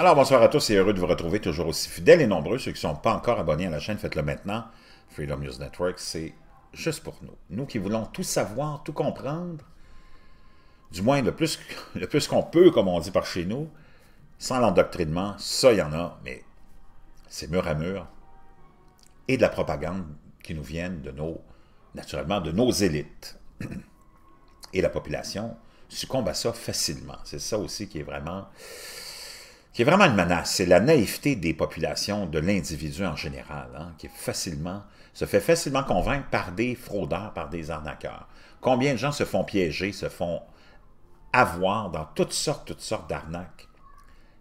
Alors, bonsoir à tous et heureux de vous retrouver toujours aussi fidèles et nombreux. Ceux qui ne sont pas encore abonnés à la chaîne, faites-le maintenant. Freedom News Network, c'est juste pour nous. Nous qui voulons tout savoir, tout comprendre, du moins le plus, le plus qu'on peut, comme on dit par chez nous, sans l'endoctrinement, ça, il y en a, mais c'est mur à mur, et de la propagande qui nous viennent de nos, naturellement, de nos élites. Et la population succombe à ça facilement. C'est ça aussi qui est vraiment qui est vraiment une menace, c'est la naïveté des populations, de l'individu en général, hein, qui est facilement, se fait facilement convaincre par des fraudeurs, par des arnaqueurs. Combien de gens se font piéger, se font avoir dans toutes sortes, toutes sortes d'arnaques.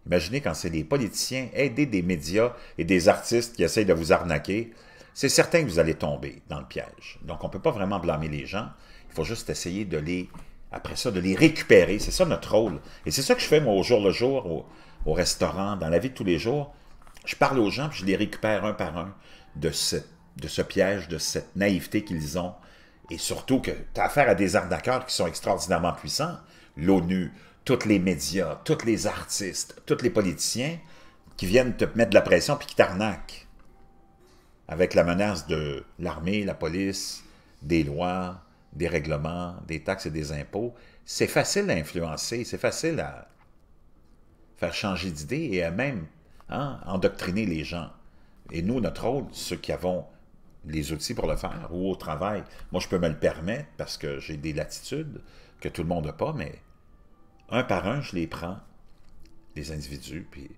Imaginez quand c'est des politiciens, aidés des médias et des artistes qui essayent de vous arnaquer, c'est certain que vous allez tomber dans le piège. Donc on ne peut pas vraiment blâmer les gens, il faut juste essayer de les après ça, de les récupérer. C'est ça notre rôle. Et c'est ça que je fais, moi, au jour le jour, au restaurant, dans la vie de tous les jours, je parle aux gens, puis je les récupère un par un de ce, de ce piège, de cette naïveté qu'ils ont. Et surtout que tu as affaire à des d'accord qui sont extraordinairement puissants. L'ONU, tous les médias, tous les artistes, tous les politiciens qui viennent te mettre de la pression puis qui t'arnaquent. Avec la menace de l'armée, la police, des lois, des règlements, des taxes et des impôts, c'est facile à influencer, c'est facile à faire changer d'idée et même hein, endoctriner les gens. Et nous, notre rôle, ceux qui avons les outils pour le faire ou au travail, moi, je peux me le permettre parce que j'ai des latitudes que tout le monde n'a pas, mais un par un, je les prends, les individus, puis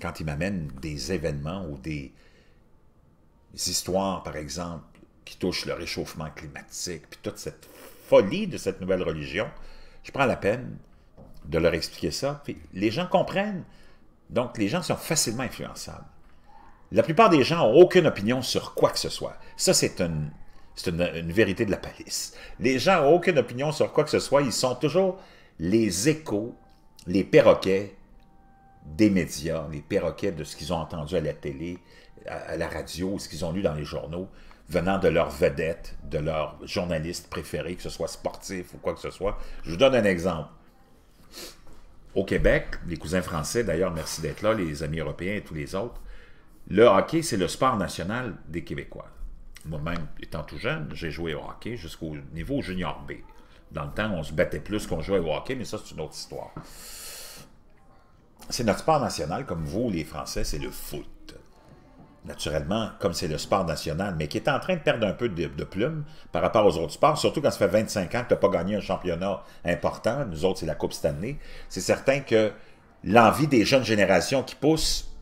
quand ils m'amènent des événements ou des histoires, par exemple, qui touchent le réchauffement climatique, puis toute cette folie de cette nouvelle religion, je prends la peine de leur expliquer ça. Puis les gens comprennent. Donc, les gens sont facilement influençables. La plupart des gens n'ont aucune opinion sur quoi que ce soit. Ça, c'est une, vérité de la palisse. Les gens n'ont aucune opinion sur quoi que ce soit. Ils sont toujours les échos, les perroquets des médias, les perroquets de ce qu'ils ont entendu à la télé, à, la radio, ce qu'ils ont lu dans les journaux, venant de leurs vedettes, de leurs journalistes préférés, que ce soit sportif ou quoi que ce soit. Je vous donne un exemple. Au Québec, les cousins français, d'ailleurs, merci d'être là, les amis européens et tous les autres, le hockey, c'est le sport national des Québécois. Moi-même, étant tout jeune, j'ai joué au hockey jusqu'au niveau junior B. Dans le temps, on se battait plus qu'on jouait au hockey, mais ça, c'est une autre histoire. C'est notre sport national, comme vous, les Français, c'est le foot naturellement, comme c'est le sport national, mais qui est en train de perdre un peu de, plume par rapport aux autres sports, surtout quand ça fait 25 ans que tu n'as pas gagné un championnat important. Nous autres, c'est la Coupe Stanley. C'est certain que l'envie des jeunes générations qui poussent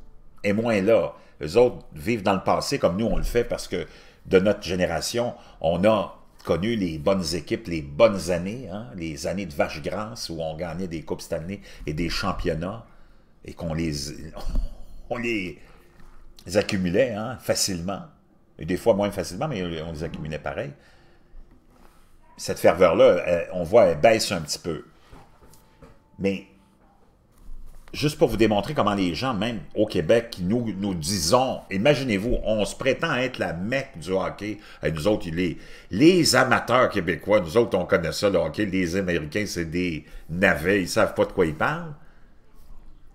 est moins là. Les autres vivent dans le passé comme nous, on le fait parce que de notre génération, on a connu les bonnes équipes, les bonnes années, hein, les années de vache grasse où on gagnait des coupes Stanley et des championnats et qu'on les, on les ils accumulaient hein, facilement, et des fois moins facilement, mais on les accumulait pareil. Cette ferveur-là, euh, on voit, elle baisse un petit peu. Mais juste pour vous démontrer comment les gens, même au Québec, nous, nous disons, imaginez-vous, on se prétend être la mecque du hockey. Et nous autres, les, les amateurs québécois, nous autres, on connaît ça, le hockey. Les Américains, c'est des navets, ils ne savent pas de quoi ils parlent.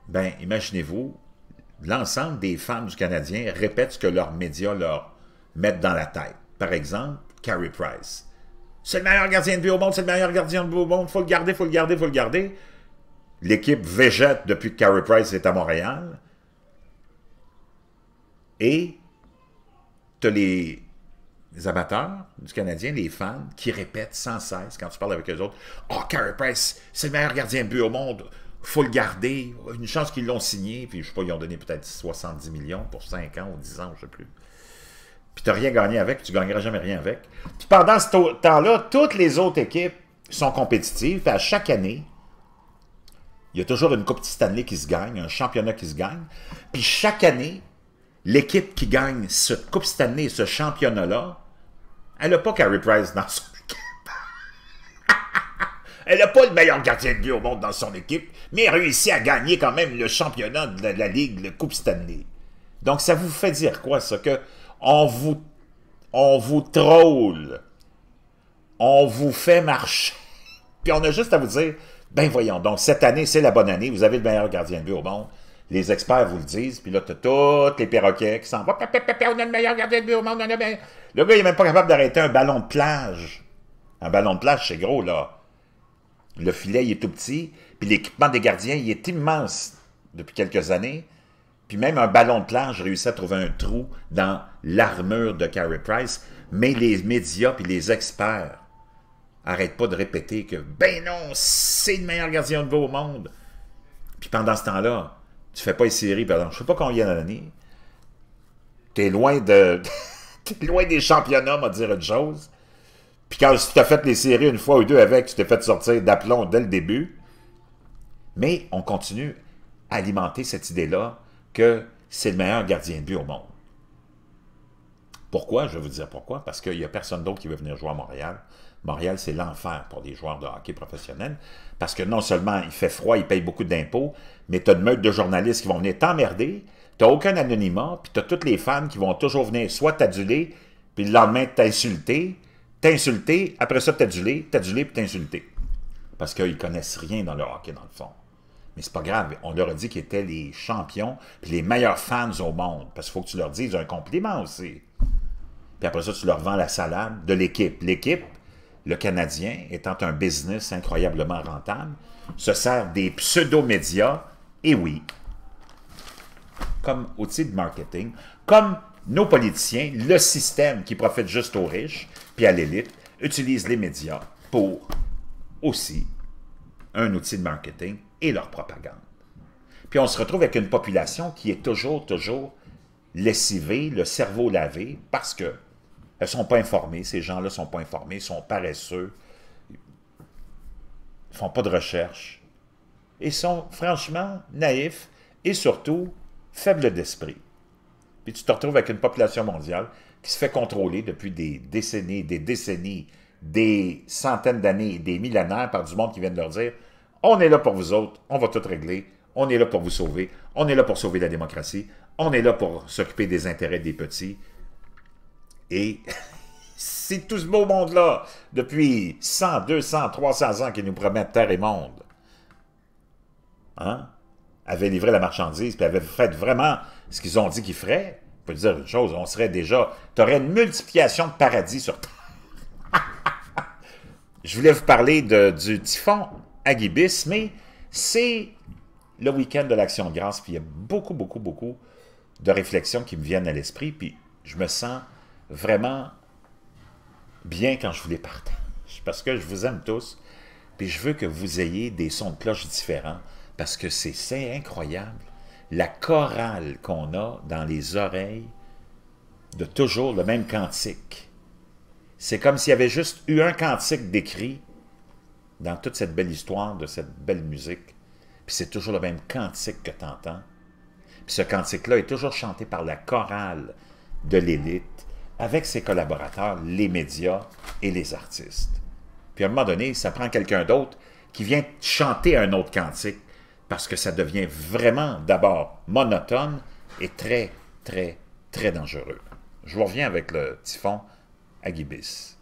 Ben, imaginez-vous, l'ensemble des femmes du Canadien répètent ce que leurs médias leur mettent dans la tête. Par exemple, Carrie Price. C'est le meilleur gardien de but au monde, c'est le meilleur gardien de but au monde, faut le garder, faut le garder, faut le garder. L'équipe végète depuis que Carrie Price est à Montréal. Et t'as les, les amateurs du Canadien, les fans, qui répètent sans cesse quand tu parles avec eux autres « Oh, ah, Carrie Price, c'est le meilleur gardien de but au monde faut le garder. Une chance qu'ils l'ont signé, puis je sais pas, ils ont donné peut-être 70 millions pour 5 ans ou 10 ans, je sais plus. Puis n'as rien gagné avec, tu gagneras jamais rien avec. Puis pendant ce temps-là, toutes les autres équipes sont compétitives, puis à chaque année, il y a toujours une Coupe Stanley qui se gagne, un championnat qui se gagne. Puis chaque année, l'équipe qui gagne cette Coupe Stanley ce championnat-là, elle n'a pas qu'à reprise dans elle n'a pas le meilleur gardien de but au monde dans son équipe, mais elle réussit à gagner quand même le championnat de la, Ligue, le Coupe Stanley. Donc, ça vous fait dire quoi, ça? Que on vous, on vous troll. On vous fait marcher. Puis on a juste à vous dire, ben voyons, donc cette année, c'est la bonne année, vous avez le meilleur gardien de but au monde. Les experts vous le disent, puis là, as tous les perroquets qui s'en vont. On a le meilleur gardien de but au monde, le Le gars, il n'est même pas capable d'arrêter un ballon de plage. Un ballon de plage, c'est gros, là le filet, il est tout petit, puis l'équipement des gardiens, il est immense depuis quelques années. Puis même un ballon de plage réussit à trouver un trou dans l'armure de Carey Price, mais les médias puis les experts arrêtent pas de répéter que ben non, c'est le meilleur gardien de beau au monde. Puis pendant ce temps-là, tu fais pas les séries pardon, ben je sais pas combien d'années. es loin de es loin des championnats, va dire une chose. Puis quand tu as fait les séries une fois ou deux avec, tu t'es fait sortir d'aplomb dès le début. Mais on continue à alimenter cette idée-là que c'est le meilleur gardien de but au monde. Pourquoi? Je vais vous dire pourquoi. Parce qu'il n'y a personne d'autre qui veut venir jouer à Montréal. Montréal, c'est l'enfer pour les joueurs de hockey professionnels. Parce que non seulement il fait froid, il paye beaucoup d'impôts, mais tu as une meute de journalistes qui vont venir t'emmerder, tu n'as aucun anonymat, puis tu as toutes les femmes qui vont toujours venir soit t'aduler, puis le lendemain t'insulter, t'insulter, après ça t'aduler, t'aduler puis t'insulter. Parce qu'ils ne connaissent rien dans le hockey, dans le fond. Mais c'est pas grave, on leur a dit qu'ils étaient les champions puis les meilleurs fans au monde. Parce qu'il faut que tu leur dises un compliment aussi. Puis après ça, tu leur vends la salade de l'équipe. L'équipe, le Canadien, étant un business incroyablement rentable, se sert des pseudo-médias, et oui, comme outil de marketing, comme nos politiciens, le système qui profite juste aux riches, puis à l'élite utilisent les médias pour aussi un outil de marketing et leur propagande. Puis on se retrouve avec une population qui est toujours, toujours lessivée, le cerveau lavé, parce que elles sont pas informées, ces gens-là ne sont pas informés, sont paresseux, font pas de recherche, et sont franchement naïfs et surtout faibles d'esprit. Puis tu te retrouves avec une population mondiale qui se fait contrôler depuis des décennies, des décennies, des centaines d'années, des millénaires par du monde qui vient de leur dire on est là pour vous autres, on va tout régler, on est là pour vous sauver, on est là pour sauver la démocratie, on est là pour s'occuper des intérêts des petits. Et c'est tout ce beau monde-là, depuis 100, 200, 300 ans, qui nous promettent terre et monde, hein, avait livré la marchandise, puis avait fait vraiment ce qu'ils ont dit qu'ils feraient peux dire une chose, on serait déjà... Tu aurais une multiplication de paradis sur Terre. Je voulais vous parler du typhon Agibis, mais c'est le week-end de l'Action de grâce, puis il y a beaucoup, beaucoup, beaucoup de réflexions qui me viennent à l'esprit, puis je me sens vraiment bien quand je vous les partage, parce que je vous aime tous, puis je veux que vous ayez des sons de cloche différents, parce que c'est incroyable la chorale qu'on a dans les oreilles de toujours le même cantique. C'est comme s'il y avait juste eu un cantique décrit dans toute cette belle histoire de cette belle musique. Puis c'est toujours le même cantique que tu entends. Puis ce cantique-là est toujours chanté par la chorale de l'élite avec ses collaborateurs, les médias et les artistes. Puis à un moment donné, ça prend quelqu'un d'autre qui vient chanter un autre cantique parce que ça devient vraiment d'abord monotone et très, très, très dangereux. Je vous reviens avec le typhon Agibis.